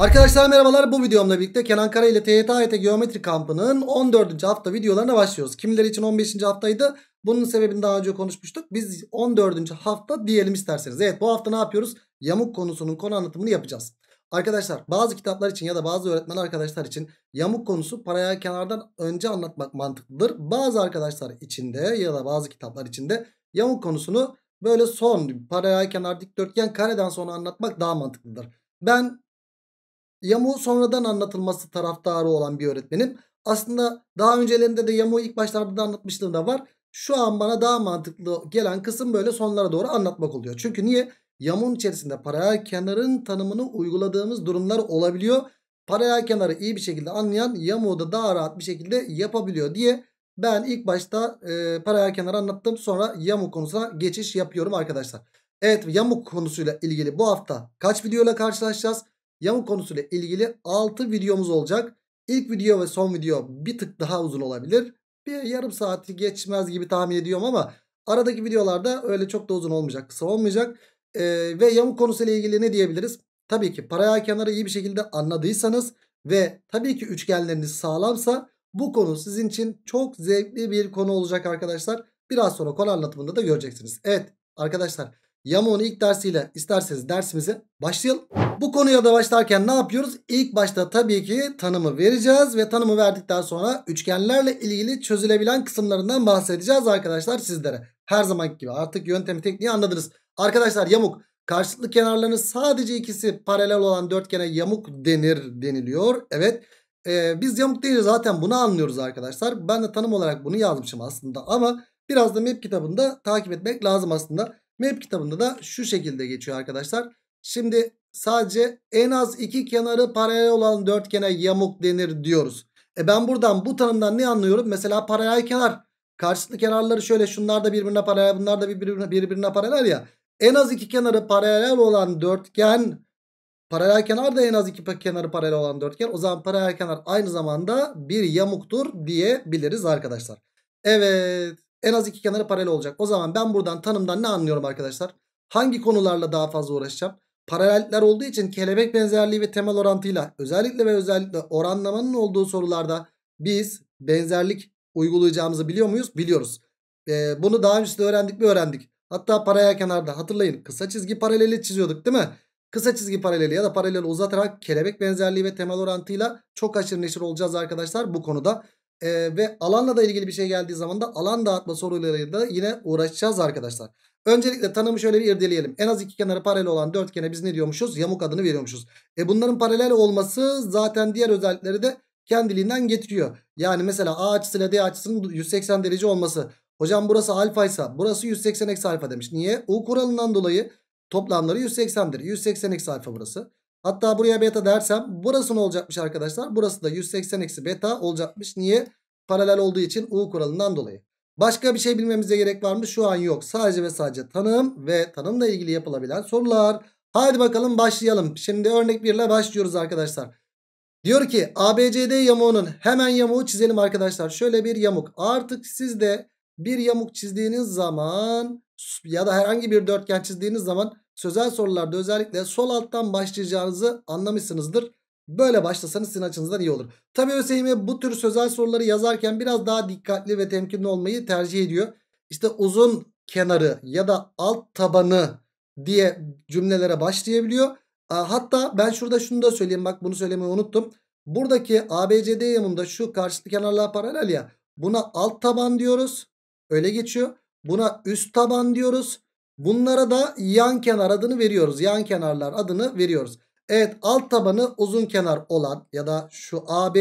Arkadaşlar merhabalar bu videomla birlikte Kenan Kara ile TYT Geometri Kampı'nın 14. hafta videolarına başlıyoruz. Kimileri için 15. haftaydı bunun sebebini daha önce konuşmuştuk. Biz 14. hafta diyelim isterseniz. Evet bu hafta ne yapıyoruz? Yamuk konusunun konu anlatımını yapacağız. Arkadaşlar bazı kitaplar için ya da bazı öğretmen arkadaşlar için yamuk konusu paraya kenardan önce anlatmak mantıklıdır. Bazı arkadaşlar içinde ya da bazı kitaplar içinde yamuk konusunu böyle son paraya kenar dikdörtgen kareden sonra anlatmak daha mantıklıdır. Ben yamuğu sonradan anlatılması taraftarı olan bir öğretmenim. Aslında daha öncelerinde de yamuğu ilk başlarda da anlatmışlığım da var. Şu an bana daha mantıklı gelen kısım böyle sonlara doğru anlatmak oluyor. Çünkü niye? Yamuğun içerisinde paralel kenarın tanımını uyguladığımız durumlar olabiliyor. Paralel kenarı iyi bir şekilde anlayan yamuğu da daha rahat bir şekilde yapabiliyor diye ben ilk başta e, paralel kenarı anlattım. Sonra yamuk konusuna geçiş yapıyorum arkadaşlar. Evet yamuk konusuyla ilgili bu hafta kaç videoyla karşılaşacağız? Yamuk konusuyla ilgili 6 videomuz olacak. İlk video ve son video bir tık daha uzun olabilir. Bir yarım saati geçmez gibi tahmin ediyorum ama aradaki videolarda öyle çok da uzun olmayacak. Kısa olmayacak. Ee, ve yamuk konusuyla ilgili ne diyebiliriz? Tabii ki paraya kenarı iyi bir şekilde anladıysanız ve tabii ki üçgenleriniz sağlamsa bu konu sizin için çok zevkli bir konu olacak arkadaşlar. Biraz sonra konu anlatımında da göreceksiniz. Evet arkadaşlar Yamuğun ilk dersiyle isterseniz dersimize başlayalım. Bu konuya da başlarken ne yapıyoruz? İlk başta tabii ki tanımı vereceğiz ve tanımı verdikten sonra üçgenlerle ilgili çözülebilen kısımlarından bahsedeceğiz arkadaşlar sizlere. Her zamanki gibi artık yöntemi tekniği anladınız. Arkadaşlar yamuk karşılıklı kenarlarının sadece ikisi paralel olan dörtgene yamuk denir deniliyor. Evet ee, biz yamuk değil zaten bunu anlıyoruz arkadaşlar. Ben de tanım olarak bunu yazmışım aslında ama biraz da MEP kitabında takip etmek lazım aslında. Map kitabında da şu şekilde geçiyor arkadaşlar. Şimdi sadece en az iki kenarı paralel olan dörtgene yamuk denir diyoruz. E ben buradan bu tanımdan ne anlıyorum? Mesela paralel kenar. Karşılıklı kenarları şöyle şunlar da birbirine paralel bunlar da birbirine, birbirine paralel ya. En az iki kenarı paralel olan dörtgen paralel kenar da en az iki kenarı paralel olan dörtgen. O zaman paralel kenar aynı zamanda bir yamuktur diyebiliriz arkadaşlar. Evet. En az iki kenarı paralel olacak. O zaman ben buradan tanımdan ne anlıyorum arkadaşlar? Hangi konularla daha fazla uğraşacağım? Paralellikler olduğu için kelebek benzerliği ve temel orantıyla özellikle ve özellikle oranlamanın olduğu sorularda biz benzerlik uygulayacağımızı biliyor muyuz? Biliyoruz. Ee, bunu daha önce de öğrendik mi öğrendik. Hatta paraya kenarda hatırlayın kısa çizgi paraleli çiziyorduk değil mi? Kısa çizgi paraleli ya da paraleli uzatarak kelebek benzerliği ve temel orantıyla çok aşırı neşir olacağız arkadaşlar bu konuda e, ve alanla da ilgili bir şey geldiği zaman da alan dağıtma sorularıyla da yine uğraşacağız arkadaşlar. Öncelikle tanımı şöyle bir irdeleyelim. En az iki kenarı paralel olan dörtgene biz ne diyormuşuz? Yamuk adını veriyormuşuz. E bunların paralel olması zaten diğer özellikleri de kendiliğinden getiriyor. Yani mesela A açısıyla D açısının 180 derece olması. Hocam burası alfa ise burası 180 eksi alfa demiş. Niye? U kuralından dolayı toplamları 180'dir. 180 eksi alfa burası. Hatta buraya beta dersem burası ne olacakmış arkadaşlar? Burası da 180 eksi beta olacakmış. Niye? Paralel olduğu için U kuralından dolayı. Başka bir şey bilmemize gerek var mı? Şu an yok. Sadece ve sadece tanım ve tanımla ilgili yapılabilen sorular. Hadi bakalım başlayalım. Şimdi örnek 1 ile başlıyoruz arkadaşlar. Diyor ki ABCD yamuğunun hemen yamuğu çizelim arkadaşlar. Şöyle bir yamuk. Artık siz de bir yamuk çizdiğiniz zaman ya da herhangi bir dörtgen çizdiğiniz zaman sözel sorularda özellikle sol alttan başlayacağınızı anlamışsınızdır. Böyle başlasanız sizin açınızdan iyi olur. Tabii ÖSYM bu tür sözel soruları yazarken biraz daha dikkatli ve temkinli olmayı tercih ediyor. İşte uzun kenarı ya da alt tabanı diye cümlelere başlayabiliyor. Hatta ben şurada şunu da söyleyeyim bak bunu söylemeyi unuttum. Buradaki ABCD yanında şu karşılıklı kenarlar paralel ya buna alt taban diyoruz. Öyle geçiyor. Buna üst taban diyoruz. Bunlara da yan kenar adını veriyoruz. Yan kenarlar adını veriyoruz. Evet alt tabanı uzun kenar olan ya da şu AB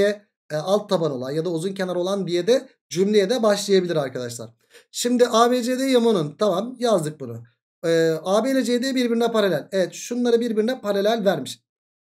e, alt taban olan ya da uzun kenar olan diye de cümleye de başlayabilir arkadaşlar. Şimdi ABCD yamanın tamam yazdık bunu. Ee, AB ile CD birbirine paralel. Evet şunları birbirine paralel vermiş.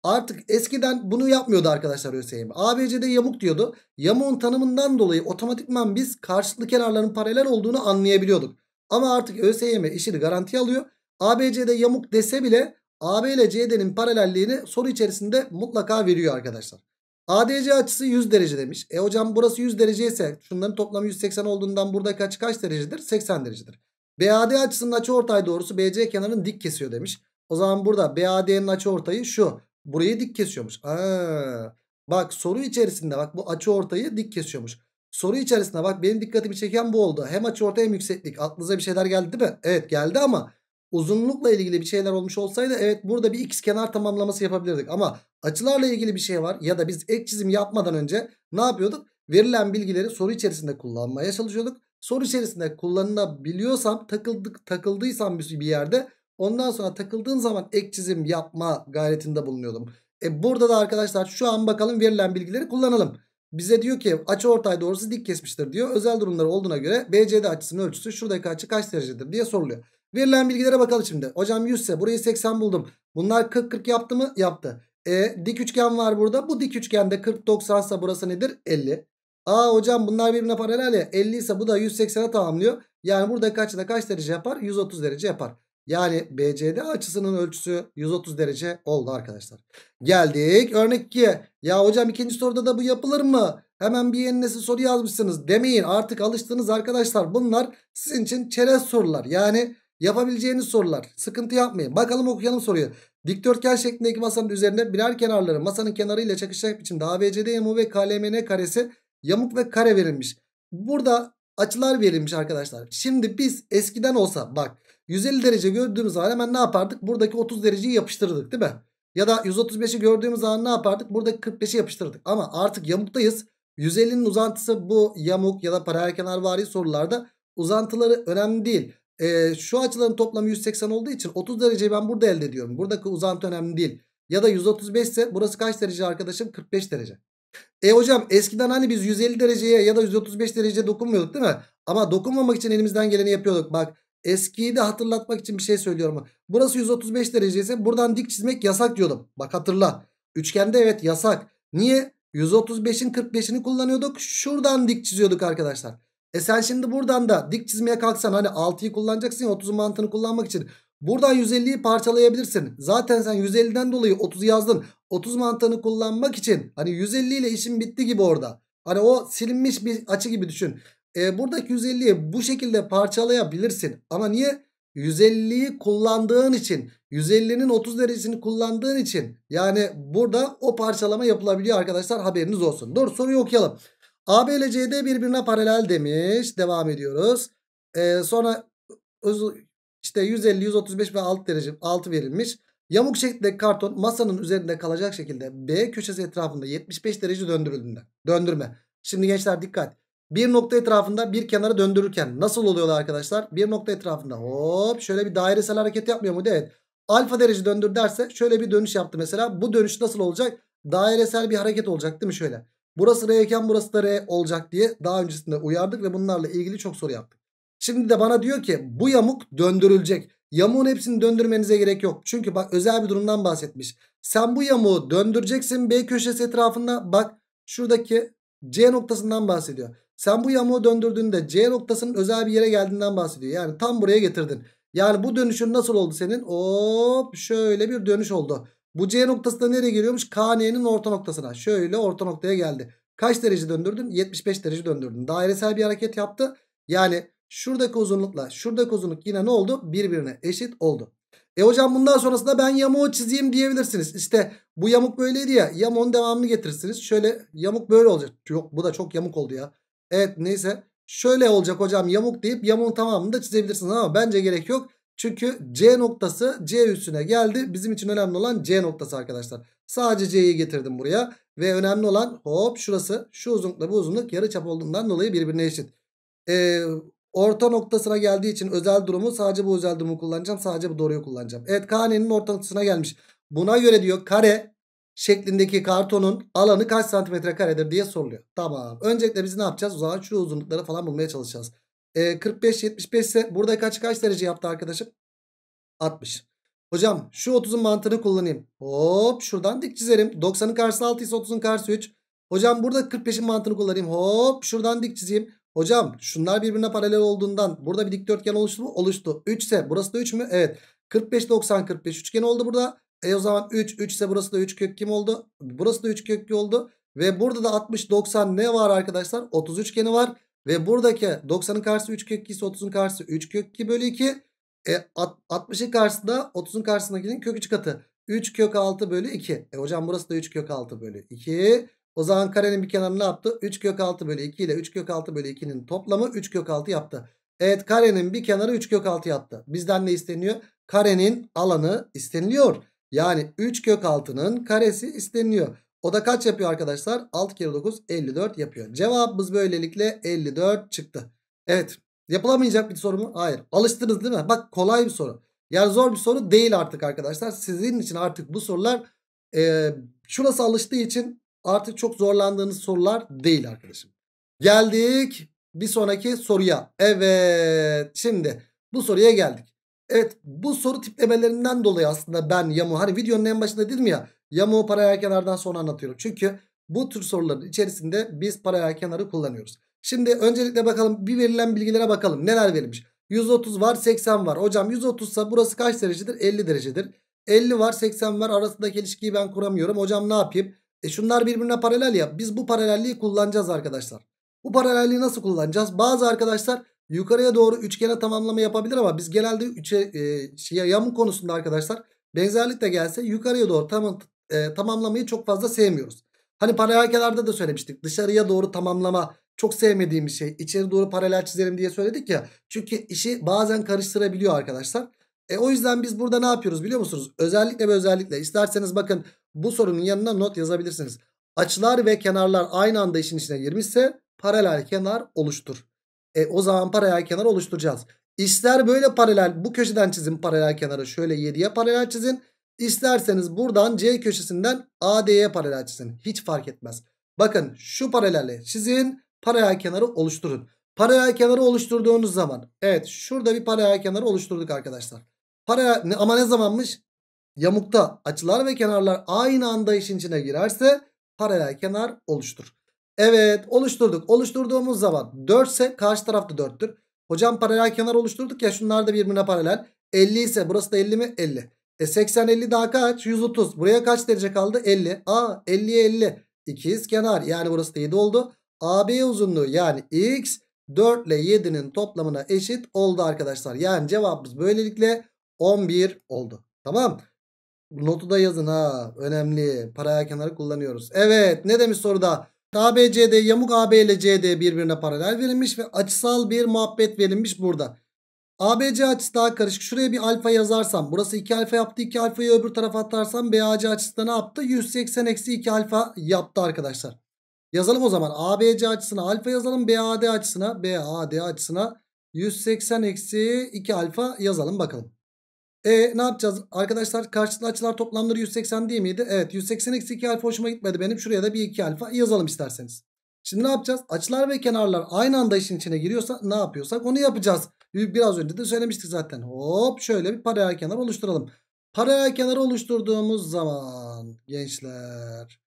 Artık eskiden bunu yapmıyordu arkadaşlar ÖSYM. ABC'de yamuk diyordu. Yamuğun tanımından dolayı otomatikman biz karşılıklı kenarların paralel olduğunu anlayabiliyorduk. Ama artık ÖSYM işini garanti alıyor. ABC'de yamuk dese bile AB ile CD'nin paralelliğini soru içerisinde mutlaka veriyor arkadaşlar. ADC açısı 100 derece demiş. E hocam burası 100 derece ise şunların toplamı 180 olduğundan burada kaç kaç derecedir? 80 derecedir. BAD açısının açı ortay doğrusu BC kenarının dik kesiyor demiş. O zaman burada BAD'nin açı ortayı şu. Buraya dik kesiyormuş. Aa, bak soru içerisinde bak bu açı ortayı dik kesiyormuş. Soru içerisinde bak benim dikkatimi çeken bu oldu. Hem açı ortaya hem yükseklik. Aklınıza bir şeyler geldi değil mi? Evet geldi ama uzunlukla ilgili bir şeyler olmuş olsaydı evet burada bir x kenar tamamlaması yapabilirdik. Ama açılarla ilgili bir şey var ya da biz ek çizim yapmadan önce ne yapıyorduk? Verilen bilgileri soru içerisinde kullanmaya çalışıyorduk. Soru içerisinde kullanılabiliyorsam takıldık, takıldıysam bir yerde Ondan sonra takıldığım zaman ek çizim yapma gayretinde bulunuyordum. E burada da arkadaşlar şu an bakalım verilen bilgileri kullanalım. Bize diyor ki açı ortay doğrusu dik kesmiştir diyor. Özel durumları olduğuna göre BCD açısının ölçüsü şuradaki açı kaç derecedir diye soruluyor. Verilen bilgilere bakalım şimdi. Hocam 100 ise burayı 80 buldum. Bunlar 40-40 yaptı mı? Yaptı. E, dik üçgen var burada. Bu dik üçgende 40-90 ise burası nedir? 50. Aa hocam bunlar birbirine paralel ya. 50 ise bu da 180'e tamamlıyor. Yani burada kaçta kaç derece yapar? 130 derece yapar. Yani BCD açısının ölçüsü 130 derece oldu arkadaşlar. Geldik örnek 2'ye. Ya hocam ikinci soruda da bu yapılır mı? Hemen bir yenilesi soru yazmışsınız demeyin. Artık alıştınız arkadaşlar. Bunlar sizin için çerez sorular. Yani yapabileceğiniz sorular. Sıkıntı yapmayın. Bakalım okuyalım soruyu. Dikdörtgen şeklindeki masanın üzerinde birer kenarları masanın kenarıyla çakışacak biçimde ABCD yamuğu ve KLMN karesi yamuk ve kare verilmiş. Burada açılar verilmiş arkadaşlar. Şimdi biz eskiden olsa bak 150 derece gördüğümüz zaman hemen ne yapardık? Buradaki 30 dereceyi yapıştırdık değil mi? Ya da 135'i gördüğümüz zaman ne yapardık? Buradaki 45'i yapıştırdık. Ama artık yamuktayız. 150'nin uzantısı bu yamuk ya da paralel kenar vari sorularda uzantıları önemli değil. Ee, şu açıların toplamı 180 olduğu için 30 dereceyi ben burada elde ediyorum. Buradaki uzantı önemli değil. Ya da 135 ise burası kaç derece arkadaşım? 45 derece. E hocam eskiden hani biz 150 dereceye ya da 135 dereceye dokunmuyorduk değil mi? Ama dokunmamak için elimizden geleni yapıyorduk. Bak Eskiyi de hatırlatmak için bir şey söylüyorum. Burası 135 derece ise buradan dik çizmek yasak diyordum. Bak hatırla. Üçgende evet yasak. Niye? 135'in 45'ini kullanıyorduk. Şuradan dik çiziyorduk arkadaşlar. E sen şimdi buradan da dik çizmeye kalksan hani 6'yı kullanacaksın ya 30'un mantığını kullanmak için. Buradan 150'yi parçalayabilirsin. Zaten sen 150'den dolayı 30 yazdın. 30 mantığını kullanmak için hani 150 ile işin bitti gibi orada. Hani o silinmiş bir açı gibi düşün e, buradaki 150'yi bu şekilde parçalayabilirsin. Ama niye? 150'yi kullandığın için 150'nin 30 derecesini kullandığın için yani burada o parçalama yapılabiliyor arkadaşlar haberiniz olsun. Dur soruyu okuyalım. AB ile CD birbirine paralel demiş. Devam ediyoruz. Ee, sonra işte 150, 135 ve 6 derece 6 verilmiş. Yamuk şeklinde karton masanın üzerinde kalacak şekilde B köşesi etrafında 75 derece döndürüldüğünde. Döndürme. Şimdi gençler dikkat. Bir nokta etrafında bir kenara döndürürken nasıl oluyorlar arkadaşlar? Bir nokta etrafında hop şöyle bir dairesel hareket yapmıyor mu? Evet. Alfa derece döndür derse şöyle bir dönüş yaptı mesela. Bu dönüş nasıl olacak? Dairesel bir hareket olacak değil mi şöyle? Burası R iken burası da R olacak diye daha öncesinde uyardık ve bunlarla ilgili çok soru yaptık. Şimdi de bana diyor ki bu yamuk döndürülecek. Yamuğun hepsini döndürmenize gerek yok. Çünkü bak özel bir durumdan bahsetmiş. Sen bu yamuğu döndüreceksin B köşesi etrafında. Bak şuradaki C noktasından bahsediyor. Sen bu yamuğu döndürdüğünde C noktasının özel bir yere geldiğinden bahsediyor. Yani tam buraya getirdin. Yani bu dönüşün nasıl oldu senin? Hop şöyle bir dönüş oldu. Bu C noktası da nereye geliyormuş? KN'nin orta noktasına. Şöyle orta noktaya geldi. Kaç derece döndürdün? 75 derece döndürdün. Dairesel bir hareket yaptı. Yani şuradaki uzunlukla şuradaki uzunluk yine ne oldu? Birbirine eşit oldu. E hocam bundan sonrasında ben yamuğu çizeyim diyebilirsiniz. İşte bu yamuk böyleydi ya. Yamuğun devamını getirirsiniz. Şöyle yamuk böyle olacak. Yok bu da çok yamuk oldu ya. Evet neyse. Şöyle olacak hocam yamuk deyip yamuğun tamamını da çizebilirsiniz. Ama bence gerek yok. Çünkü C noktası C üstüne geldi. Bizim için önemli olan C noktası arkadaşlar. Sadece C'yi getirdim buraya. Ve önemli olan hop şurası. Şu uzunlukla bu uzunluk yarı çap olduğundan dolayı birbirine eşit. Ee, Orta noktasına geldiği için özel durumu sadece bu özel durumu kullanacağım. Sadece bu doğruyu kullanacağım. Evet karenin orta noktasına gelmiş. Buna göre diyor kare şeklindeki kartonun alanı kaç santimetre karedir diye soruluyor. Tamam. Öncelikle biz ne yapacağız? O zaman şu uzunlukları falan bulmaya çalışacağız. Ee, 45-75 ise burada kaç kaç derece yaptı arkadaşım? 60. Hocam şu 30'un mantığını kullanayım. Hop şuradan dik çizerim. 90'ın karşısı 6 ise 30'un karşısı 3. Hocam burada 45'in mantığını kullanayım. Hop şuradan dik çizeyim. Hocam şunlar birbirine paralel olduğundan burada bir dikdörtgen oluştu mu? Oluştu. 3 ise burası da 3 mü? Evet. 45 90 45 üçgen oldu burada. E o zaman 3 3 ise burası da 3 kök kim oldu? Burası da 3 kök oldu. Ve burada da 60 90 ne var arkadaşlar? 30 üçgeni var. Ve buradaki 90'ın karşısı 3 kök 2 ise 30'un karşısı 3 kök 2 bölü 2. E, 60'ın karşısında 30'un karşısındakinin kök 3 katı. 3 kök 6 bölü 2. E hocam burası da 3 kök 6 bölü 2. O zaman karenin bir kenarı ne yaptı? 3 kök 6 bölü 2 ile 3 kök 6 bölü 2'nin toplamı 3 kök 6 yaptı. Evet karenin bir kenarı 3 kök 6 yaptı. Bizden ne isteniyor? Karenin alanı isteniliyor. Yani 3 kök 6'nın karesi isteniliyor. O da kaç yapıyor arkadaşlar? 6 kere 9 54 yapıyor. Cevabımız böylelikle 54 çıktı. Evet yapılamayacak bir soru mu? Hayır. Alıştınız değil mi? Bak kolay bir soru. Yani zor bir soru değil artık arkadaşlar. Sizin için artık bu sorular e, şurası alıştığı için artık çok zorlandığınız sorular değil arkadaşım. Geldik bir sonraki soruya. Evet şimdi bu soruya geldik. Evet bu soru tiplemelerinden dolayı aslında ben yamu hani videonun en başında dedim ya yamu paralel kenardan sonra anlatıyorum. Çünkü bu tür soruların içerisinde biz paralel kenarı kullanıyoruz. Şimdi öncelikle bakalım bir verilen bilgilere bakalım neler verilmiş. 130 var 80 var. Hocam 130 ise burası kaç derecedir? 50 derecedir. 50 var 80 var arasındaki ilişkiyi ben kuramıyorum. Hocam ne yapayım? E şunlar birbirine paralel ya. Biz bu paralelliği kullanacağız arkadaşlar. Bu paralelliği nasıl kullanacağız? Bazı arkadaşlar yukarıya doğru üçgene tamamlama yapabilir ama biz genelde üçe, e, şeye, yamuk konusunda arkadaşlar benzerlik de gelse yukarıya doğru tam, e, tamamlamayı çok fazla sevmiyoruz. Hani paralelkelerde de söylemiştik. Dışarıya doğru tamamlama çok sevmediğim bir şey. İçeri doğru paralel çizelim diye söyledik ya. Çünkü işi bazen karıştırabiliyor arkadaşlar. E, o yüzden biz burada ne yapıyoruz biliyor musunuz? Özellikle ve özellikle isterseniz bakın bu sorunun yanına not yazabilirsiniz. Açılar ve kenarlar aynı anda işin içine girmişse paralel kenar oluştur. E, o zaman paralel kenar oluşturacağız. İster böyle paralel bu köşeden çizin paralel kenarı şöyle 7'ye paralel çizin. İsterseniz buradan C köşesinden AD'ye paralel çizin. Hiç fark etmez. Bakın şu paralelle çizin paralel kenarı oluşturun. Paralel kenarı oluşturduğunuz zaman evet şurada bir paralel kenarı oluşturduk arkadaşlar. Paralel, ama ne zamanmış? yamukta açılar ve kenarlar aynı anda işin içine girerse paralel kenar oluştur. Evet oluşturduk. Oluşturduğumuz zaman 4 ise karşı tarafta 4'tür. Hocam paralel kenar oluşturduk ya şunlar da birbirine paralel. 50 ise burası da 50 mi? 50. E 80 50 daha kaç? 130. Buraya kaç derece kaldı? 50. A 50 50. İkiz kenar yani burası da 7 oldu. AB uzunluğu yani x 4 ile 7'nin toplamına eşit oldu arkadaşlar. Yani cevabımız böylelikle 11 oldu. Tamam. Notu da yazın ha. Önemli. Paralel kenarı kullanıyoruz. Evet ne demiş soruda? ABCD yamuk AB ile CD birbirine paralel verilmiş ve açısal bir muhabbet verilmiş burada. ABC açısı daha karışık. Şuraya bir alfa yazarsam burası 2 alfa yaptı. 2 alfayı öbür tarafa atarsam BAC açısı da ne yaptı? 180 eksi 2 alfa yaptı arkadaşlar. Yazalım o zaman. ABC açısına alfa yazalım. BAD açısına BAD açısına 180 eksi 2 alfa yazalım bakalım. E ne yapacağız? Arkadaşlar karşılıklı açılar toplamları 180 değil miydi? Evet 180 eksi 2 alfa hoşuma gitmedi benim. Şuraya da bir 2 alfa yazalım isterseniz. Şimdi ne yapacağız? Açılar ve kenarlar aynı anda işin içine giriyorsa ne yapıyorsak onu yapacağız. Biraz önce de söylemiştik zaten. Hop şöyle bir paralel kenar oluşturalım. Paralel kenarı oluşturduğumuz zaman gençler.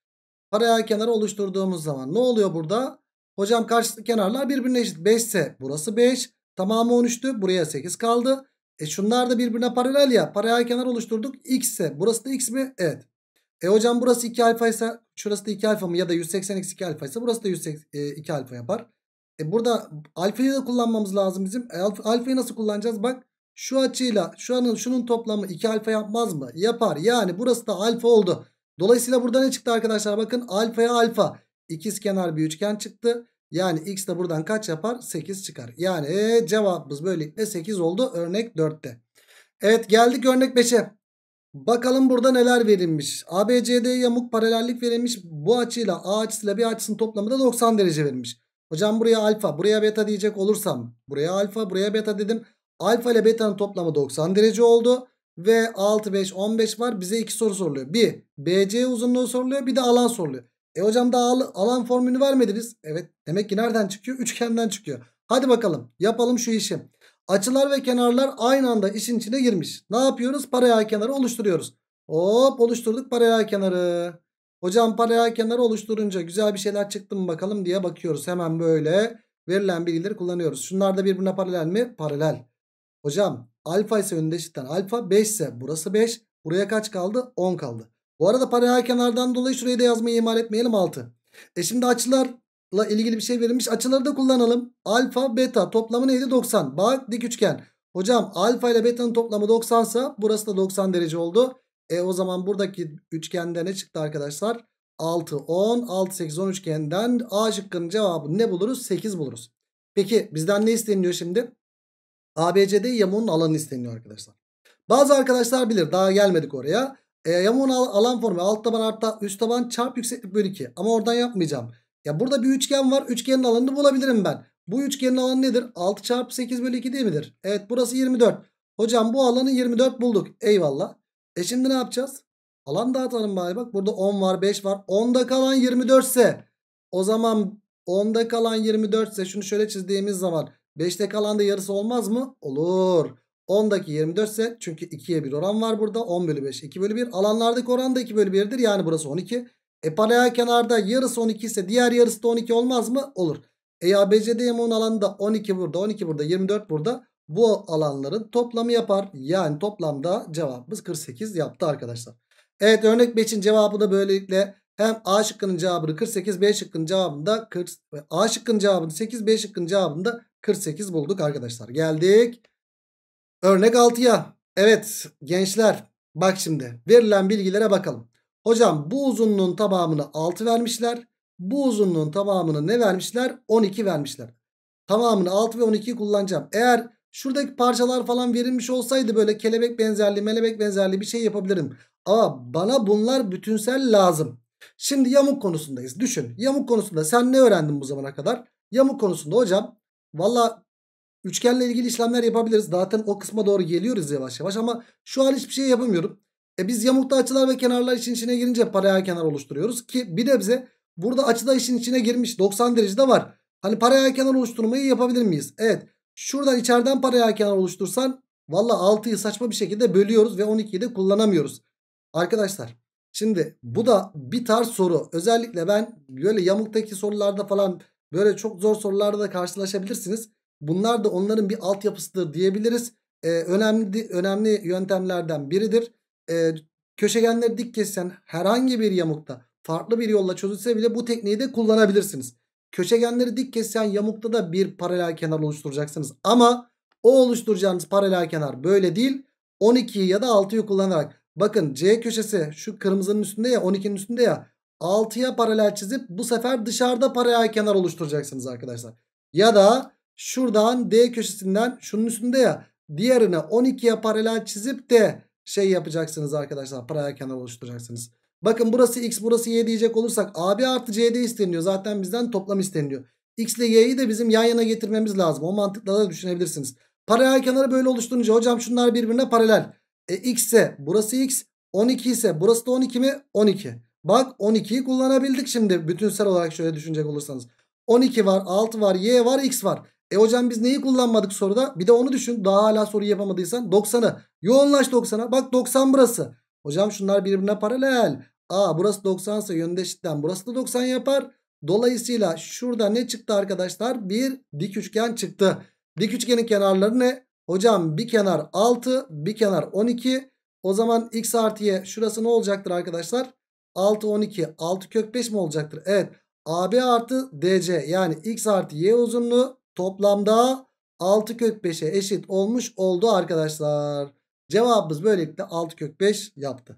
Paralel kenarı oluşturduğumuz zaman ne oluyor burada? Hocam karşılıklı kenarlar birbirine eşit. 5 ise burası 5. Tamamı 13'tü. Buraya 8 kaldı. E şunlar da birbirine paralel ya. Paralel kenar oluşturduk. X ise burası da X mi? Evet. E hocam burası 2 alfa ise şurası da 2 alfa mı? Ya da 180 eksi 2 alfa ise burası da 180, e, 2 alfa yapar. E burada alfayı da kullanmamız lazım bizim. E alfayı nasıl kullanacağız? Bak şu açıyla şu anın şunun toplamı 2 alfa yapmaz mı? Yapar. Yani burası da alfa oldu. Dolayısıyla burada ne çıktı arkadaşlar? Bakın alfaya alfa. İkiz kenar bir üçgen çıktı. Yani x de buradan kaç yapar? 8 çıkar. Yani e, cevabımız böylelikle 8 oldu örnek 4'te. Evet geldik örnek 5'e. Bakalım burada neler verilmiş. ABCD yamuk paralellik verilmiş. Bu açıyla A açısıyla bir açısının toplamı da 90 derece verilmiş. Hocam buraya alfa, buraya beta diyecek olursam buraya alfa, buraya beta dedim. Alfa ile beta'nın toplamı 90 derece oldu. Ve 6, 5, 15 var. Bize iki soru soruluyor. Bir, BC uzunluğu soruluyor. Bir de alan soruluyor. E hocam daha al alan formülünü vermediniz. Evet demek ki nereden çıkıyor? Üçgenden çıkıyor. Hadi bakalım yapalım şu işi. Açılar ve kenarlar aynı anda işin içine girmiş. Ne yapıyoruz? Paralel kenarı oluşturuyoruz. Hop oluşturduk paralel kenarı. Hocam paralel kenarı oluşturunca güzel bir şeyler çıktı mı bakalım diye bakıyoruz. Hemen böyle verilen bilgileri kullanıyoruz. Şunlar da birbirine paralel mi? Paralel. Hocam alfa ise önünde eşitten alfa 5 ise burası 5. Buraya kaç kaldı? 10 kaldı. Bu arada paralel kenardan dolayı şurayı da yazmayı ihmal etmeyelim 6. E şimdi açılarla ilgili bir şey verilmiş. Açıları da kullanalım. Alfa beta toplamı neydi 90. Bak dik üçgen. Hocam alfa ile beta'nın toplamı 90 sa burası da 90 derece oldu. E o zaman buradaki üçgende ne çıktı arkadaşlar? 6, 10, 6, 8, 10 üçgenden A şıkkının cevabı ne buluruz? 8 buluruz. Peki bizden ne isteniyor şimdi? ABCD yamunun alanı isteniyor arkadaşlar. Bazı arkadaşlar bilir daha gelmedik oraya. E, yamon alan formu, alt taban artı üst taban çarp yükseklik bölü 2. Ama oradan yapmayacağım. Ya burada bir üçgen var. Üçgenin alanını bulabilirim ben. Bu üçgenin alanı nedir? 6 çarpı 8 bölü 2 değil midir? Evet burası 24. Hocam bu alanı 24 bulduk. Eyvallah. E şimdi ne yapacağız? Alan dağıtalım bari bak. Burada 10 var 5 var. 10'da kalan 24 ise o zaman 10'da kalan 24 ise şunu şöyle çizdiğimiz zaman 5'te kalan da yarısı olmaz mı? Olur. 10'daki 24 ise çünkü 2'ye 1 oran var burada. 10 bölü 5 2 bölü 1. Alanlardaki oran da 2 bölü 1'dir. Yani burası 12. E paralel kenarda yarısı 12 ise diğer yarısı da 12 olmaz mı? Olur. E ABCDMO'nun e, alanı da 12 burada 12 burada 24 burada. Bu alanların toplamı yapar. Yani toplamda cevabımız 48 yaptı arkadaşlar. Evet örnek 5'in cevabı da böylelikle hem A şıkkının cevabını 48 B şıkkının cevabında da 40, A şıkkının cevabını 8 B şıkkının cevabını da 48 bulduk arkadaşlar. Geldik. Örnek 6'ya. Evet gençler bak şimdi verilen bilgilere bakalım. Hocam bu uzunluğun tamamını 6 vermişler. Bu uzunluğun tamamını ne vermişler? 12 vermişler. Tamamını 6 ve 12'yi kullanacağım. Eğer şuradaki parçalar falan verilmiş olsaydı böyle kelebek benzerliği, melebek benzerliği bir şey yapabilirim. Ama bana bunlar bütünsel lazım. Şimdi yamuk konusundayız. Düşün. Yamuk konusunda sen ne öğrendin bu zamana kadar? Yamuk konusunda hocam valla Üçgenle ilgili işlemler yapabiliriz. Zaten o kısma doğru geliyoruz yavaş yavaş ama şu an hiçbir şey yapamıyorum. E biz yamukta açılar ve kenarlar için içine girince paralel kenar oluşturuyoruz ki bir de bize burada açıda işin içine girmiş 90 derecede var. Hani paralel kenar oluşturmayı yapabilir miyiz? Evet. Şuradan içeriden paralel kenar oluştursan valla 6'yı saçma bir şekilde bölüyoruz ve 12'yi de kullanamıyoruz. Arkadaşlar şimdi bu da bir tarz soru. Özellikle ben böyle yamuktaki sorularda falan böyle çok zor sorularda karşılaşabilirsiniz. Bunlar da onların bir altyapısıdır diyebiliriz. Ee, önemli önemli yöntemlerden biridir. Ee, köşegenleri dik kesen herhangi bir yamukta farklı bir yolla çözülse bile bu tekniği de kullanabilirsiniz. Köşegenleri dik kesen yamukta da bir paralel kenar oluşturacaksınız. Ama o oluşturacağınız paralel kenar böyle değil. 12 ya da 6'yı kullanarak. Bakın C köşesi şu kırmızının üstünde ya 12'nin üstünde ya. 6'ya paralel çizip bu sefer dışarıda paralel kenar oluşturacaksınız arkadaşlar. Ya da Şuradan D köşesinden şunun üstünde ya diğerine 12'ye paralel çizip de şey yapacaksınız arkadaşlar. Paralel kenar oluşturacaksınız. Bakın burası x burası y diyecek olursak AB artı CD isteniyor. Zaten bizden toplam isteniyor. X ile Y'yi de bizim yan yana getirmemiz lazım. O mantıkla da düşünebilirsiniz. Paralel kenarı böyle oluşturunca hocam şunlar birbirine paralel. E x ise burası x 12 ise burası da 12 mi? 12. Bak 12'yi kullanabildik şimdi bütünsel olarak şöyle düşünecek olursanız. 12 var 6 var y var x var. E hocam biz neyi kullanmadık soruda? Bir de onu düşün. Daha hala soruyu yapamadıysan 90'ı. Yoğunlaş 90'a. Bak 90 burası. Hocam şunlar birbirine paralel. Aa burası 90 ise yöndeşitten burası da 90 yapar. Dolayısıyla şurada ne çıktı arkadaşlar? Bir dik üçgen çıktı. Dik üçgenin kenarları ne? Hocam bir kenar 6, bir kenar 12. O zaman x artı y şurası ne olacaktır arkadaşlar? 6, 12. 6 kök 5 mi olacaktır? Evet. AB artı DC yani x artı y uzunluğu toplamda 6 kök 5'e eşit olmuş oldu arkadaşlar. Cevabımız böylelikle 6 kök 5 yaptı.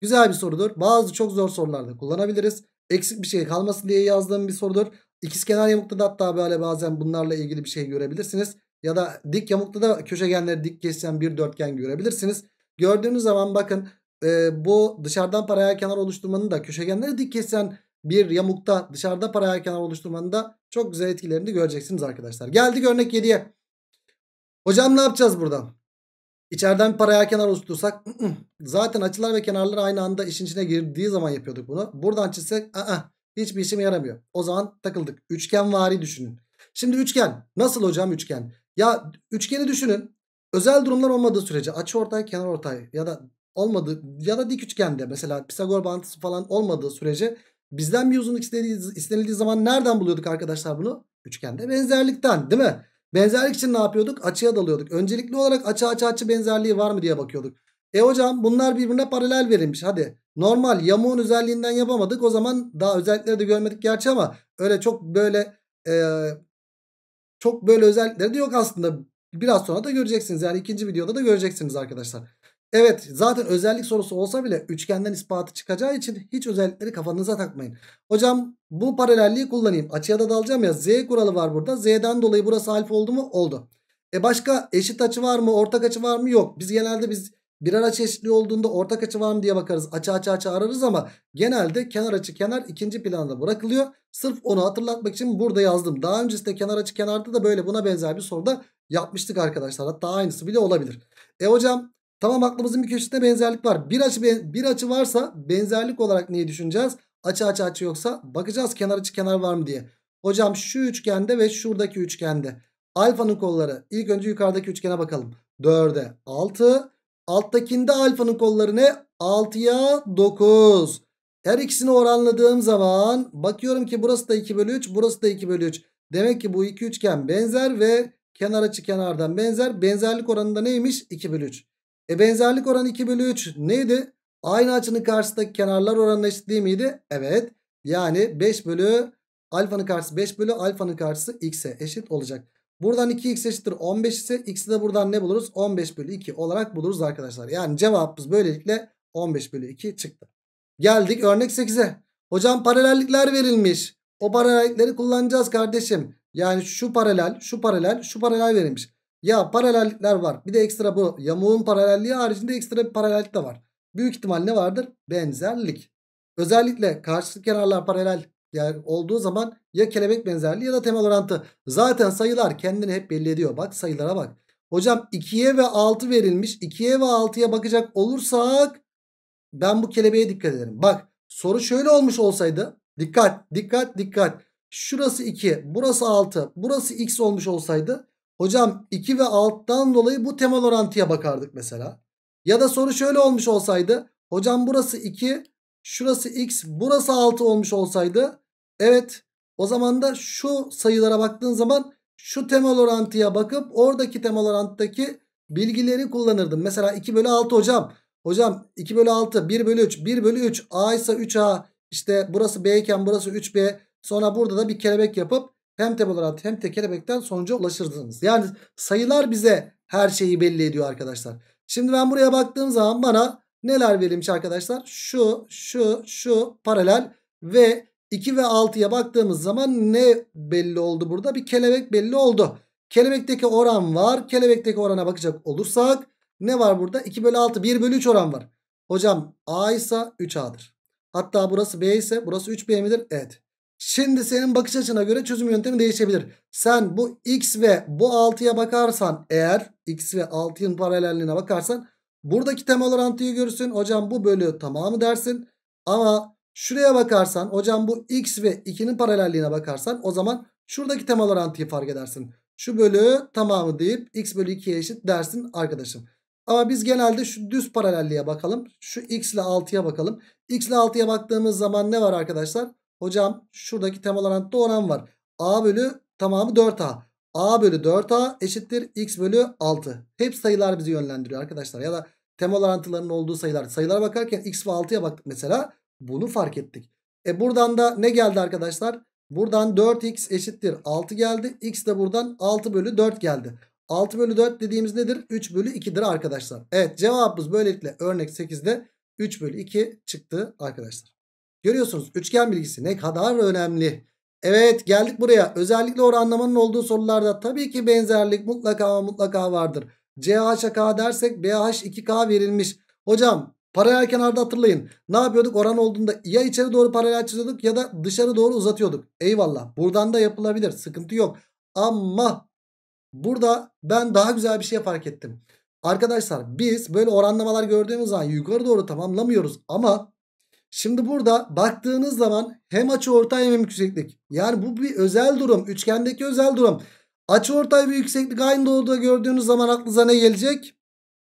Güzel bir sorudur. Bazı çok zor sorularda kullanabiliriz. Eksik bir şey kalmasın diye yazdığım bir sorudur. İkizkenar yamukta da hatta böyle bazen bunlarla ilgili bir şey görebilirsiniz. Ya da dik yamukta da köşegenleri dik kesen bir dörtgen görebilirsiniz. Gördüğünüz zaman bakın e, bu dışarıdan paralel kenar oluşturmanın da köşegenleri dik kesen bir yamukta dışarıda paraya kenar oluşturmanın da çok güzel etkilerini göreceksiniz arkadaşlar. Geldik örnek 7'ye. Hocam ne yapacağız burada? İçeriden bir paraya kenar oluştursak zaten açılar ve kenarlar aynı anda işin içine girdiği zaman yapıyorduk bunu. Buradan çizsek ı hiçbir işime yaramıyor. O zaman takıldık. Üçgen vari düşünün. Şimdi üçgen nasıl hocam üçgen? Ya üçgeni düşünün. Özel durumlar olmadığı sürece açı ortay kenar ortay ya da olmadı ya da dik üçgende mesela Pisagor bağıntısı falan olmadığı sürece Bizden bir uzunluk istenildiği zaman nereden buluyorduk arkadaşlar bunu? Üçgende benzerlikten değil mi? Benzerlik için ne yapıyorduk? Açıya dalıyorduk. Öncelikli olarak açı açı açı benzerliği var mı diye bakıyorduk. E hocam bunlar birbirine paralel verilmiş. Hadi normal yamuğun özelliğinden yapamadık. O zaman daha özellikleri de görmedik gerçi ama öyle çok böyle e, çok böyle özellikleri de yok aslında. Biraz sonra da göreceksiniz. Yani ikinci videoda da göreceksiniz arkadaşlar. Evet zaten özellik sorusu olsa bile üçgenden ispatı çıkacağı için hiç özellikleri kafanıza takmayın. Hocam bu paralelliği kullanayım. Açıya da dalacağım ya Z kuralı var burada. Z'den dolayı burası alfa oldu mu? Oldu. E başka eşit açı var mı? Ortak açı var mı? Yok. Biz genelde biz birer açı eşitliği olduğunda ortak açı var mı diye bakarız. Açı açı açı ararız ama genelde kenar açı kenar ikinci planda bırakılıyor. Sırf onu hatırlatmak için burada yazdım. Daha öncesinde kenar açı kenarda da böyle buna benzer bir soruda yapmıştık arkadaşlar. Hatta aynısı bile olabilir. E hocam Tamam aklımızın bir köşesinde benzerlik var. Bir açı, bir açı varsa benzerlik olarak neyi düşüneceğiz? Açı açı açı yoksa bakacağız kenar açı kenar var mı diye. Hocam şu üçgende ve şuradaki üçgende. Alfanın kolları. İlk önce yukarıdaki üçgene bakalım. 4'e 6. Alttakinde alfanın kolları ne? 6'ya 9. Her ikisini oranladığım zaman bakıyorum ki burası da 2 bölü 3. Burası da 2 bölü 3. Demek ki bu iki üçgen benzer ve kenar açı kenardan benzer. Benzerlik oranında neymiş? 2 bölü 3. E benzerlik oranı 2 bölü 3 neydi? Aynı açının karşısındaki kenarlar oranına eşit değil miydi? Evet. Yani 5 bölü alfanın karşısı 5 bölü alfanın karşısı x'e eşit olacak. Buradan 2x eşittir 15 ise x'i de buradan ne buluruz? 15 bölü 2 olarak buluruz arkadaşlar. Yani cevabımız böylelikle 15 bölü 2 çıktı. Geldik örnek 8'e. Hocam paralellikler verilmiş. O paralellikleri kullanacağız kardeşim. Yani şu paralel, şu paralel, şu paralel verilmiş. Ya paralellikler var. Bir de ekstra bu yamuğun paralelliği haricinde ekstra bir paralellik de var. Büyük ihtimal ne vardır? Benzerlik. Özellikle karşılık kenarlar paralel yani olduğu zaman ya kelebek benzerliği ya da temel orantı. Zaten sayılar kendini hep belli ediyor. Bak sayılara bak. Hocam 2'ye ve 6 verilmiş. 2'ye ve 6'ya bakacak olursak ben bu kelebeğe dikkat ederim. Bak soru şöyle olmuş olsaydı. Dikkat dikkat dikkat. Şurası 2 burası 6 burası x olmuş olsaydı Hocam 2 ve 6'dan dolayı bu temel orantıya bakardık mesela. Ya da soru şöyle olmuş olsaydı. Hocam burası 2, şurası x, burası 6 olmuş olsaydı. Evet o zaman da şu sayılara baktığın zaman şu temel orantıya bakıp oradaki temel orantıdaki bilgileri kullanırdım. Mesela 2 bölü 6 hocam. Hocam 2 bölü 6 1 bölü 3 1 bölü 3 A ise 3A işte burası B iken burası 3B sonra burada da bir kelebek yapıp hem tebeler artı hem tekelebekten sonuca ulaşırdınız. Yani sayılar bize her şeyi belli ediyor arkadaşlar. Şimdi ben buraya baktığım zaman bana neler verilmiş arkadaşlar? Şu, şu, şu paralel ve 2 ve 6'ya baktığımız zaman ne belli oldu burada? Bir kelebek belli oldu. Kelebekteki oran var. Kelebekteki orana bakacak olursak ne var burada? 2 bölü 6 1 bölü 3 oran var. Hocam A ise 3A'dır. Hatta burası B ise burası 3B midir? Evet. Şimdi senin bakış açına göre çözüm yöntemi değişebilir. Sen bu x ve bu 6'ya bakarsan eğer x ve 6'nın paralelliğine bakarsan buradaki temel orantıyı görürsün. Hocam bu bölü tamamı dersin. Ama şuraya bakarsan hocam bu x ve 2'nin paralelliğine bakarsan o zaman şuradaki temel orantıyı fark edersin. Şu bölü tamamı deyip x bölü 2'ye eşit dersin arkadaşım. Ama biz genelde şu düz paralelliğe bakalım. Şu x ile 6'ya bakalım. x ile 6'ya baktığımız zaman ne var arkadaşlar? Hocam şuradaki temel orantı oran var. A bölü tamamı 4A. A bölü 4A eşittir x bölü 6. Hep sayılar bizi yönlendiriyor arkadaşlar. Ya da temel orantıların olduğu sayılar. Sayılara bakarken x ve 6'ya baktık mesela. Bunu fark ettik. E buradan da ne geldi arkadaşlar? Buradan 4x eşittir 6 geldi. X de buradan 6 bölü 4 geldi. 6 bölü 4 dediğimiz nedir? 3 bölü 2'dir arkadaşlar. Evet cevabımız böylelikle örnek 8'de 3 bölü 2 çıktı arkadaşlar. Görüyorsunuz üçgen bilgisi ne kadar önemli. Evet geldik buraya. Özellikle oranlamanın olduğu sorularda tabii ki benzerlik mutlaka mutlaka vardır. CH K dersek BH 2K verilmiş. Hocam paralel kenarda hatırlayın. Ne yapıyorduk oran olduğunda ya içeri doğru paralel çiziyorduk ya da dışarı doğru uzatıyorduk. Eyvallah buradan da yapılabilir sıkıntı yok. Ama burada ben daha güzel bir şey fark ettim. Arkadaşlar biz böyle oranlamalar gördüğümüz zaman yukarı doğru tamamlamıyoruz ama Şimdi burada baktığınız zaman hem açı ortay hem yükseklik. Yani bu bir özel durum. Üçgendeki özel durum. Açı ortay ve yükseklik aynı olduğu gördüğünüz zaman aklınıza ne gelecek?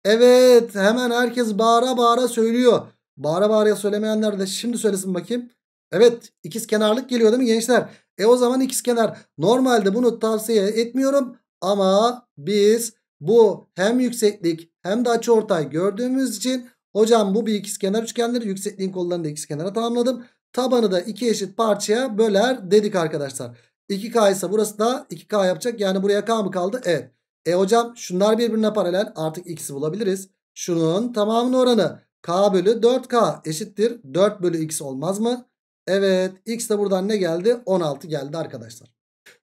Evet hemen herkes bağıra bağıra söylüyor. Bağıra bağıra söylemeyenler de şimdi söylesin bakayım. Evet ikiz kenarlık geliyor değil mi gençler? E o zaman ikiz kenar. Normalde bunu tavsiye etmiyorum. Ama biz bu hem yükseklik hem de açı ortay gördüğümüz için Hocam bu bir ikizkenar üçgenleri yüksekliğin kollarını da ikizkenara tamamladım. Tabanı da iki eşit parçaya böler dedik arkadaşlar. 2K ise burası da 2K yapacak. Yani buraya K mı kaldı? Evet. E hocam şunlar birbirine paralel. Artık X'i bulabiliriz. Şunun tamamının oranı K bölü 4K eşittir. 4 bölü X olmaz mı? Evet. X de buradan ne geldi? 16 geldi arkadaşlar.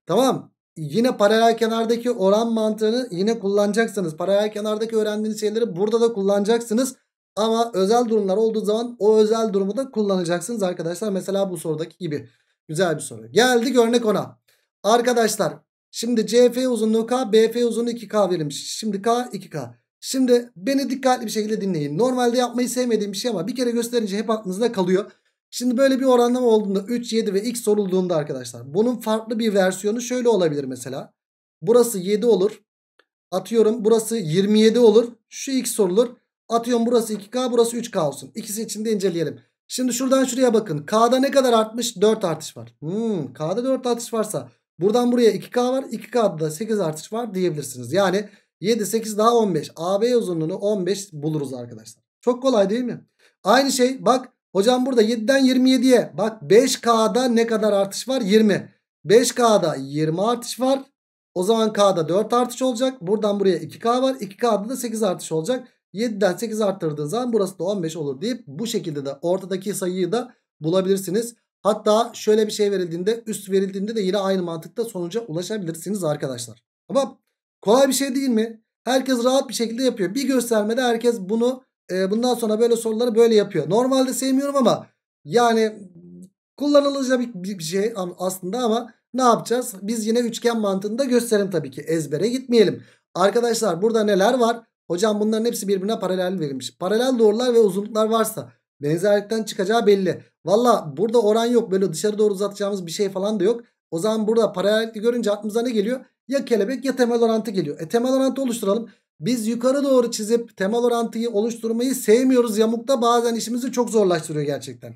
Tamam. Yine paralel kenardaki oran mantığını yine kullanacaksınız. Paralel kenardaki öğrendiğiniz şeyleri burada da kullanacaksınız. Ama özel durumlar olduğu zaman o özel durumu da kullanacaksınız arkadaşlar. Mesela bu sorudaki gibi. Güzel bir soru. Geldik örnek ona. Arkadaşlar şimdi CF uzunluğu K, BF uzunluğu 2K verilmiş. Şimdi K 2K. Şimdi beni dikkatli bir şekilde dinleyin. Normalde yapmayı sevmediğim bir şey ama bir kere gösterince hep aklınızda kalıyor. Şimdi böyle bir oranlama olduğunda 3, 7 ve x sorulduğunda arkadaşlar. Bunun farklı bir versiyonu şöyle olabilir mesela. Burası 7 olur. Atıyorum burası 27 olur. Şu x sorulur. Atıyorum burası 2K burası 3K olsun. İkisi için de inceleyelim. Şimdi şuradan şuraya bakın. K'da ne kadar artmış? 4 artış var. Hmm, K'da 4 artış varsa buradan buraya 2K var. 2K'da da 8 artış var diyebilirsiniz. Yani 7, 8 daha 15. AB uzunluğunu 15 buluruz arkadaşlar. Çok kolay değil mi? Aynı şey bak hocam burada 7'den 27'ye. Bak 5K'da ne kadar artış var? 20. 5K'da 20 artış var. O zaman K'da 4 artış olacak. Buradan buraya 2K var. 2K'da da 8 artış olacak. 7'den 8 arttırdığın zaman burası da 15 olur deyip bu şekilde de ortadaki sayıyı da bulabilirsiniz. Hatta şöyle bir şey verildiğinde üst verildiğinde de yine aynı mantıkta sonuca ulaşabilirsiniz arkadaşlar. Ama kolay bir şey değil mi? Herkes rahat bir şekilde yapıyor. Bir göstermede herkes bunu e, bundan sonra böyle soruları böyle yapıyor. Normalde sevmiyorum ama yani kullanılacak bir, bir şey aslında ama ne yapacağız? Biz yine üçgen mantığında gösterim tabii ki ezbere gitmeyelim. Arkadaşlar burada neler var? Hocam bunların hepsi birbirine paralel verilmiş. Paralel doğrular ve uzunluklar varsa benzerlikten çıkacağı belli. Valla burada oran yok. Böyle dışarı doğru uzatacağımız bir şey falan da yok. O zaman burada paralellikli görünce aklımıza ne geliyor? Ya kelebek ya temel orantı geliyor. E temel orantı oluşturalım. Biz yukarı doğru çizip temel orantıyı oluşturmayı sevmiyoruz. Yamukta bazen işimizi çok zorlaştırıyor gerçekten.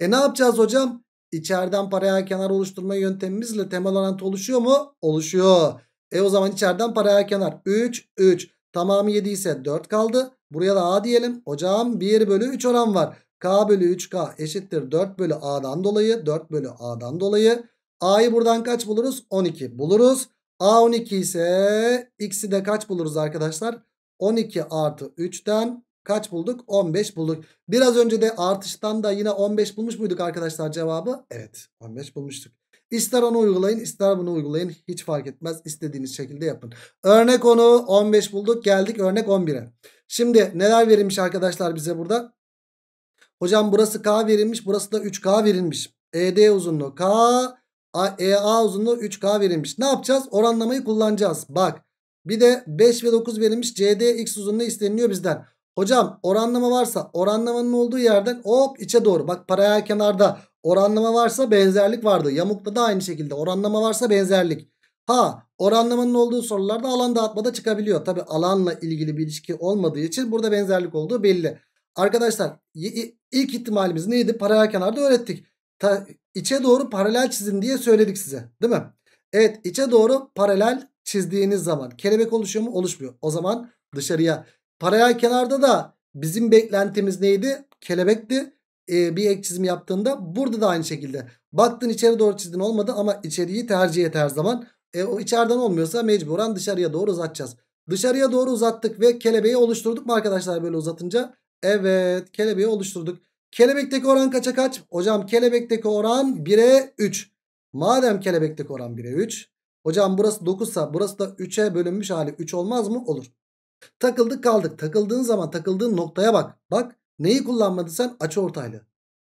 E ne yapacağız hocam? İçeriden paralel kenar oluşturma yöntemimizle temel orantı oluşuyor mu? Oluşuyor. E o zaman içeriden paralel kenar 3 3. Tamamı 7 ise 4 kaldı. Buraya da A diyelim. Hocam 1 bölü 3 oran var. K bölü 3K eşittir 4 bölü A'dan dolayı. 4 bölü A'dan dolayı. A'yı buradan kaç buluruz? 12 buluruz. A 12 ise X'i de kaç buluruz arkadaşlar? 12 artı 3'ten kaç bulduk? 15 bulduk. Biraz önce de artıştan da yine 15 bulmuş muyduk arkadaşlar cevabı? Evet 15 bulmuştuk. İster onu uygulayın ister bunu uygulayın hiç fark etmez istediğiniz şekilde yapın. Örnek 10'u 15 bulduk geldik örnek 11'e. Şimdi neler verilmiş arkadaşlar bize burada? Hocam burası K verilmiş burası da 3K verilmiş. ED uzunluğu K EA e, uzunluğu 3K verilmiş. Ne yapacağız? Oranlamayı kullanacağız. Bak bir de 5 ve 9 verilmiş. CD X uzunluğu isteniliyor bizden. Hocam oranlama varsa oranlamanın olduğu yerden hop içe doğru. Bak paralel kenarda oranlama varsa benzerlik vardı. Yamukta da aynı şekilde oranlama varsa benzerlik. Ha oranlamanın olduğu sorularda alan dağıtmada çıkabiliyor. Tabi alanla ilgili bir ilişki olmadığı için burada benzerlik olduğu belli. Arkadaşlar ilk ihtimalimiz neydi? Paralel kenarda öğrettik. Ta, içe doğru paralel çizin diye söyledik size. Değil mi? Evet içe doğru paralel çizdiğiniz zaman kelebek oluşuyor mu? Oluşmuyor. O zaman dışarıya Paraya kenarda da bizim beklentimiz neydi? Kelebekti. Ee, bir ek çizim yaptığında burada da aynı şekilde. Baktın içeri doğru çizdin olmadı ama içeriği tercih et her zaman. E, o içeriden olmuyorsa mecburen dışarıya doğru uzatacağız. Dışarıya doğru uzattık ve kelebeği oluşturduk mu arkadaşlar böyle uzatınca? Evet kelebeği oluşturduk. Kelebekteki oran kaça kaç? Hocam kelebekteki oran 1'e 3. Madem kelebekteki oran 1'e 3. Hocam burası 9 sa burası da 3'e bölünmüş hali 3 olmaz mı? Olur. Takıldık kaldık. Takıldığın zaman takıldığın noktaya bak. Bak neyi kullanmadın sen? Açı ortaylığı.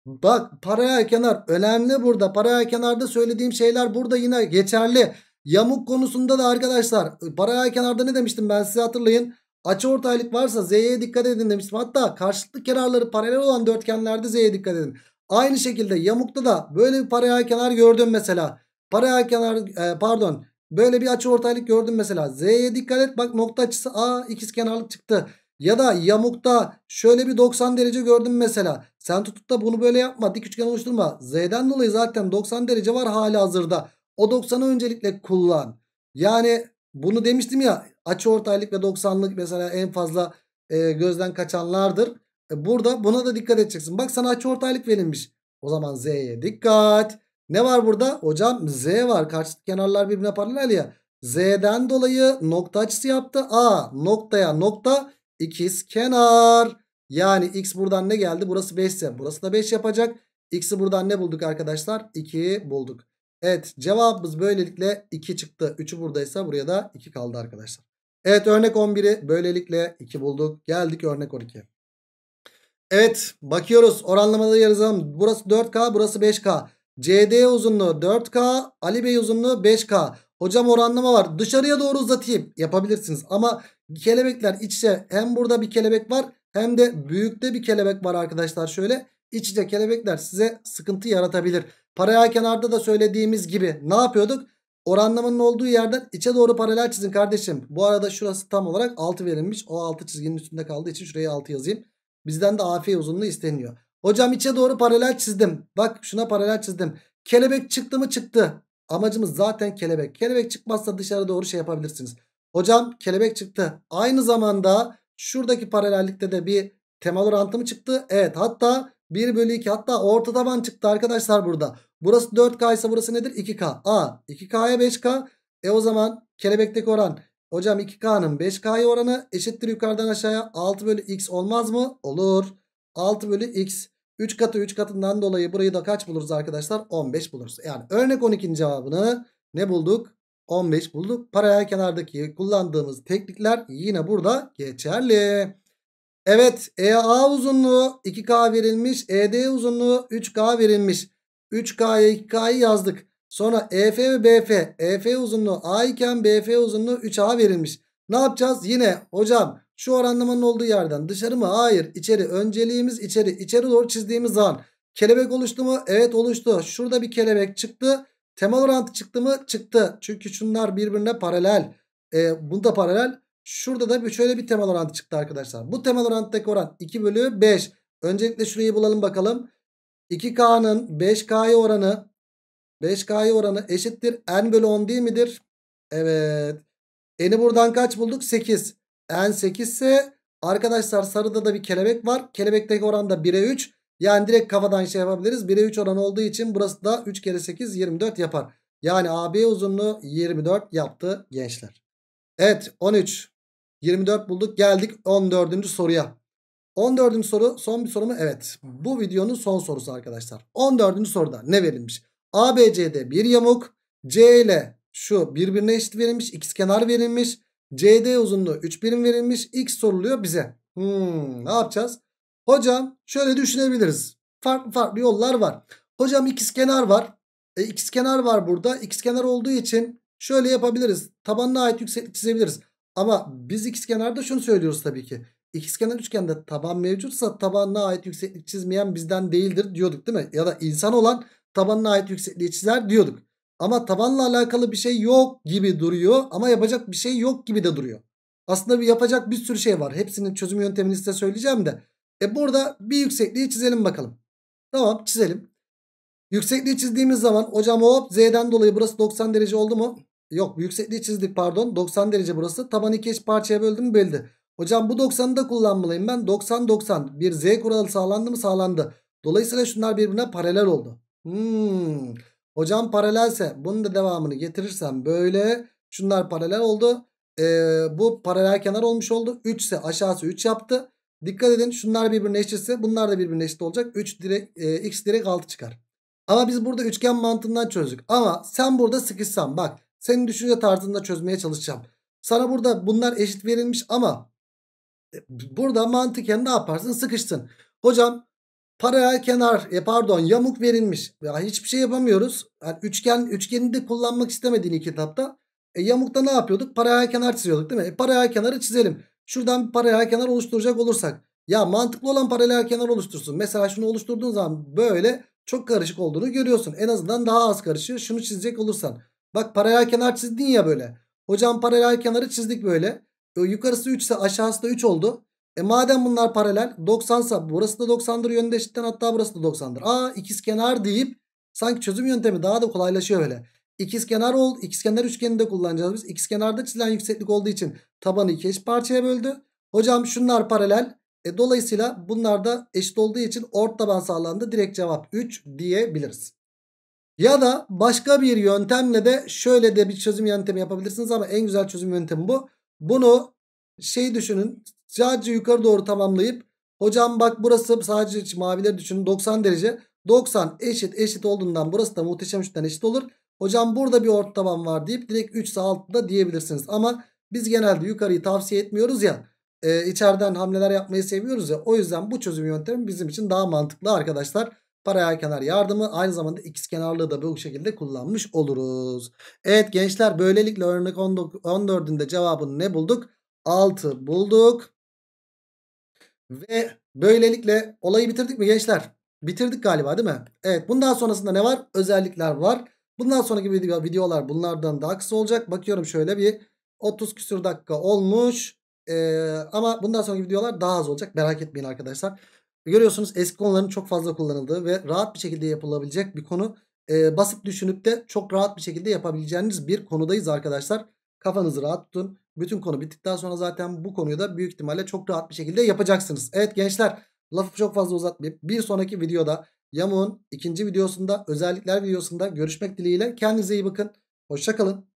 Bak paraya kenar önemli burada. Paraya kenarda söylediğim şeyler burada yine geçerli. Yamuk konusunda da arkadaşlar paraya kenarda ne demiştim ben size hatırlayın. Açı ortaylık varsa z'ye dikkat edin demiştim. Hatta karşılıklı kenarları paralel olan dörtgenlerde z'ye dikkat edin. Aynı şekilde yamukta da böyle bir paraya kenar gördüm mesela. Paraya kenar e, pardon Böyle bir açı ortaylık gördüm mesela. Z'ye dikkat et bak nokta açısı A ikizkenarlık çıktı. Ya da yamukta şöyle bir 90 derece gördüm mesela. Sen tutup da bunu böyle yapma. Dik üçgen oluşturma. Z'den dolayı zaten 90 derece var hali hazırda. O 90'ı öncelikle kullan. Yani bunu demiştim ya açı ortaylık ve 90'lık mesela en fazla e, gözden kaçanlardır. E, burada buna da dikkat edeceksin. Bak sana açı ortaylık verilmiş. O zaman Z'ye dikkat. Ne var burada? Hocam z var. Karşıt kenarlar birbirine paralel ya. Z'den dolayı nokta açısı yaptı. A noktaya nokta ikiz kenar. Yani x buradan ne geldi? Burası 5 ise burası da 5 yapacak. X'i buradan ne bulduk arkadaşlar? 2 bulduk. Evet cevabımız böylelikle 2 çıktı. 3'ü buradaysa buraya da 2 kaldı arkadaşlar. Evet örnek 11'i böylelikle 2 bulduk. Geldik örnek 12. Evet bakıyoruz Oranlamada yazalım. Burası 4K burası 5K. CD uzunluğu 4K. Ali Bey uzunluğu 5K. Hocam oranlama var. Dışarıya doğru uzatayım. Yapabilirsiniz. Ama kelebekler iç içe hem burada bir kelebek var hem de büyükte bir kelebek var arkadaşlar. Şöyle iç içe kelebekler size sıkıntı yaratabilir. Paralel kenarda da söylediğimiz gibi ne yapıyorduk? Oranlamanın olduğu yerden içe doğru paralel çizin kardeşim. Bu arada şurası tam olarak 6 verilmiş. O 6 çizginin üstünde kaldığı için şuraya 6 yazayım. Bizden de AF uzunluğu isteniyor. Hocam içe doğru paralel çizdim. Bak şuna paralel çizdim. Kelebek çıktı mı çıktı. Amacımız zaten kelebek. Kelebek çıkmazsa dışarı doğru şey yapabilirsiniz. Hocam kelebek çıktı. Aynı zamanda şuradaki paralellikte de bir temal orantı mı çıktı? Evet hatta 1 bölü 2 hatta orta taban çıktı arkadaşlar burada. Burası 4K ise burası nedir? 2K. A 2K'ya 5K. E o zaman kelebekteki oran. Hocam 2K'nın 5K'ya oranı eşittir yukarıdan aşağıya 6 bölü X olmaz mı? Olur. 6 bölü X. 3 katı 3 katından dolayı burayı da kaç buluruz arkadaşlar? 15 buluruz. Yani örnek 12'nin cevabını ne bulduk? 15 bulduk. Paralel kenardaki kullandığımız teknikler yine burada geçerli. Evet EA uzunluğu 2K verilmiş. ED uzunluğu 3K verilmiş. 3K'ya 2K'yı yazdık. Sonra EF ve BF. EF uzunluğu A iken BF uzunluğu 3A verilmiş. Ne yapacağız? Yine hocam şu oranlamanın olduğu yerden dışarı mı? Hayır. İçeri. Önceliğimiz içeri. İçeri doğru çizdiğimiz an. Kelebek oluştu mu? Evet oluştu. Şurada bir kelebek çıktı. Temel orantı çıktı mı? Çıktı. Çünkü şunlar birbirine paralel. E, bunu paralel. Şurada da bir, şöyle bir temel orantı çıktı arkadaşlar. Bu temel oranttaki oran 2 bölü 5. Öncelikle şurayı bulalım bakalım. 2K'nın 5K'ya oranı 5K'ya oranı eşittir. N bölü 10 değil midir? Evet. N'i buradan kaç bulduk? 8. N8 ise arkadaşlar sarıda da bir kelebek var. Kelebekteki oran da 1'e 3. Yani direkt kafadan şey yapabiliriz. 1'e 3 oran olduğu için burası da 3 kere 8 24 yapar. Yani AB uzunluğu 24 yaptı gençler. Evet 13. 24 bulduk. Geldik 14. soruya. 14. soru son bir soru mu? Evet. Bu videonun son sorusu arkadaşlar. 14. soruda ne verilmiş? ABC'de bir yamuk. C ile şu birbirine eşit verilmiş. X kenar verilmiş. CD uzunluğu 3 birim verilmiş. X soruluyor bize. Hmm, ne yapacağız? Hocam şöyle düşünebiliriz. Farklı farklı yollar var. Hocam ikiz kenar var. E, ikiz kenar var burada. İkiz kenar olduğu için şöyle yapabiliriz. Tabanına ait yükseklik çizebiliriz. Ama biz ikiz kenarda şunu söylüyoruz tabii ki. İkiz kenar üçgende taban mevcutsa tabanına ait yükseklik çizmeyen bizden değildir diyorduk değil mi? Ya da insan olan tabanına ait yüksekliği çizer diyorduk. Ama tabanla alakalı bir şey yok gibi duruyor ama yapacak bir şey yok gibi de duruyor. Aslında yapacak bir sürü şey var. Hepsinin çözüm yöntemini size söyleyeceğim de. E burada bir yüksekliği çizelim bakalım. Tamam çizelim. Yüksekliği çizdiğimiz zaman hocam hop z'den dolayı burası 90 derece oldu mu? Yok yüksekliği çizdik pardon 90 derece burası. Taban iki eş parçaya böldüm belli. Hocam bu 90'ı da kullanmalıyım ben. 90-90 bir z kuralı sağlandı mı sağlandı. Dolayısıyla şunlar birbirine paralel oldu. Hmm. Hocam paralelse bunun da devamını getirirsem böyle şunlar paralel oldu. Ee, bu paralel kenar olmuş oldu. 3 ise aşağısı 3 yaptı. Dikkat edin şunlar birbirine eşitse bunlar da birbirine eşit olacak. 3 direkt, e, x direkt 6 çıkar. Ama biz burada üçgen mantığından çözdük. Ama sen burada sıkışsan bak senin düşünce tarzında çözmeye çalışacağım. Sana burada bunlar eşit verilmiş ama e, burada mantıken ne yaparsın sıkışsın. Hocam Paralel kenar e pardon yamuk verilmiş. Ya hiçbir şey yapamıyoruz. Yani üçgen üçgeni de kullanmak istemediğin ilk etapta. E, yamukta ne yapıyorduk? Paralel kenar çiziyorduk değil mi? E, paralel kenarı çizelim. Şuradan bir paralel kenar oluşturacak olursak. Ya mantıklı olan paralel kenar oluştursun. Mesela şunu oluşturduğun zaman böyle çok karışık olduğunu görüyorsun. En azından daha az karışıyor. Şunu çizecek olursan. Bak paralel kenar çizdin ya böyle. Hocam paralel kenarı çizdik böyle. E, yukarısı 3 ise aşağısı da 3 oldu. E madem bunlar paralel 90 sa burası da 90'dır yönünde eşitten hatta burası da 90'dır. Aa ikizkenar deyip sanki çözüm yöntemi daha da kolaylaşıyor öyle. İkizkenar ol, ikizkenar üçgenini de kullanacağız biz. İkizkenarda çizilen yükseklik olduğu için tabanı iki eş parçaya böldü. Hocam şunlar paralel. E, dolayısıyla bunlar da eşit olduğu için ort taban sağlandı. Direkt cevap 3 diyebiliriz. Ya da başka bir yöntemle de şöyle de bir çözüm yöntemi yapabilirsiniz ama en güzel çözüm yöntemi bu. Bunu şey düşünün Sadece yukarı doğru tamamlayıp hocam bak burası sadece mavileri düşünün 90 derece. 90 eşit eşit olduğundan burası da muhteşem üçten eşit olur. Hocam burada bir orta taban var deyip direkt 3 sağ altta diyebilirsiniz. Ama biz genelde yukarıyı tavsiye etmiyoruz ya. E, içeriden hamleler yapmayı seviyoruz ya. O yüzden bu çözüm yöntemi bizim için daha mantıklı arkadaşlar. Paraya kenar yardımı aynı zamanda ikiz kenarlığı da bu şekilde kullanmış oluruz. Evet gençler böylelikle örnek 14'ünde cevabını ne bulduk? 6 bulduk. Ve böylelikle olayı bitirdik mi gençler? Bitirdik galiba değil mi? Evet bundan sonrasında ne var? Özellikler var. Bundan sonraki videolar bunlardan daha kısa olacak. Bakıyorum şöyle bir 30 küsur dakika olmuş. Ee, ama bundan sonraki videolar daha az olacak. Merak etmeyin arkadaşlar. Görüyorsunuz eski konuların çok fazla kullanıldığı ve rahat bir şekilde yapılabilecek bir konu. Ee, basit düşünüp de çok rahat bir şekilde yapabileceğiniz bir konudayız arkadaşlar. Kafanızı rahat tutun. Bütün konu bittikten sonra zaten bu konuyu da büyük ihtimalle çok rahat bir şekilde yapacaksınız. Evet gençler lafı çok fazla uzatmayıp bir sonraki videoda Yamuk'un ikinci videosunda özellikler videosunda görüşmek dileğiyle. Kendinize iyi bakın. Hoşçakalın.